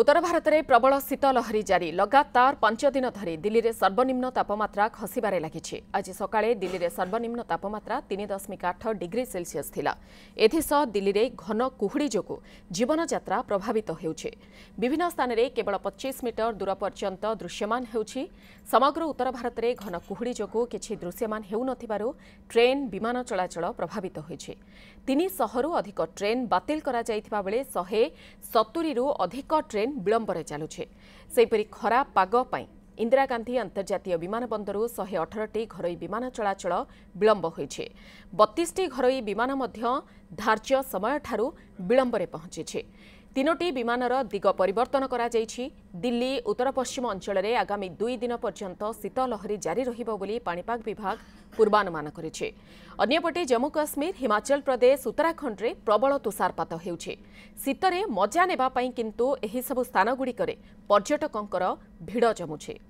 উত্তর ভারতের প্রবল শীত লহরি জারি লগাতার পাঁচ দিন ধর দিল্লীর সর্বনিম্ন তাপমাত্রা খসিবার লাগিছে আজ সকালে দিল্লীর সর্বনিম্ন তাপমাত্রা তিন দশমিক আঠ ডিগ্রি সেলসিয়স লা এসহ দিল্লীর ঘন কুহুড়ি যোগ জীবনযাত্রা প্রভাবিত হেউছে বিভিন্ন স্থানের কেবল পচিশ মিটর দূর পর্যন্ত দৃশ্যমান হেউছি সমগ্র উত্তর ভারতের ঘন কুহুড়ি যোগ কিছু দৃশ্যমান হেউ নথিবারু ট্রেন বিমান চলাচল প্রভাবিত হয়েছে তিনশহরু অধিক ট্রেন বাতিল করা যাইথিবা বেলে শহে সতুরিরু অধিক ট্রেন ଟ୍ରେନ୍ ବିଳମ୍ବରେ ଚାଲୁଛି ସେହିପରି ଖରାପ ପାଗ ପାଇଁ ଇନ୍ଦିରା ଗାନ୍ଧୀ ଅନ୍ତର୍ଜାତୀୟ ବିମାନ ବନ୍ଦରରୁ ଶହେ ଅଠରଟି ଘରୋଇ ବିମାନ ଚଳାଚଳ ବିଳମ୍ବ ହୋଇଛି ବତିଶଟି ଘରୋଇ ବିମାନ ମଧ୍ୟ ଧାର୍ଯ୍ୟ ସମୟଠାରୁ ବିଳମ୍ବରେ ପହଞ୍ଚିଛି ତିନୋଟି ବିମାନର ଦିଗ ପରିବର୍ତ୍ତନ କରାଯାଇଛି ଦିଲ୍ଲୀ ଉତ୍ତର ପଶ୍ଚିମ ଅଞ୍ଚଳରେ ଆଗାମୀ ଦୁଇ ଦିନ ପର୍ଯ୍ୟନ୍ତ ଶୀତଲହରୀ ଜାରି ରହିବ ବୋଲି ପାଣିପାଗ ବିଭାଗ ପୂର୍ବାନୁମାନ କରିଛି ଅନ୍ୟପଟେ ଜମ୍ମୁ କାଶ୍ମୀର ହିମାଚଳ ପ୍ରଦେଶ ଉତ୍ତରାଖଣ୍ଡରେ ପ୍ରବଳ ତୁଷାରପାତ ହେଉଛି ଶୀତରେ ମଜା ନେବା ପାଇଁ କିନ୍ତୁ ଏହିସବୁ ସ୍ଥାନଗୁଡ଼ିକରେ ପର୍ଯ୍ୟଟକଙ୍କର ଭିଡ଼ ଜମୁଛି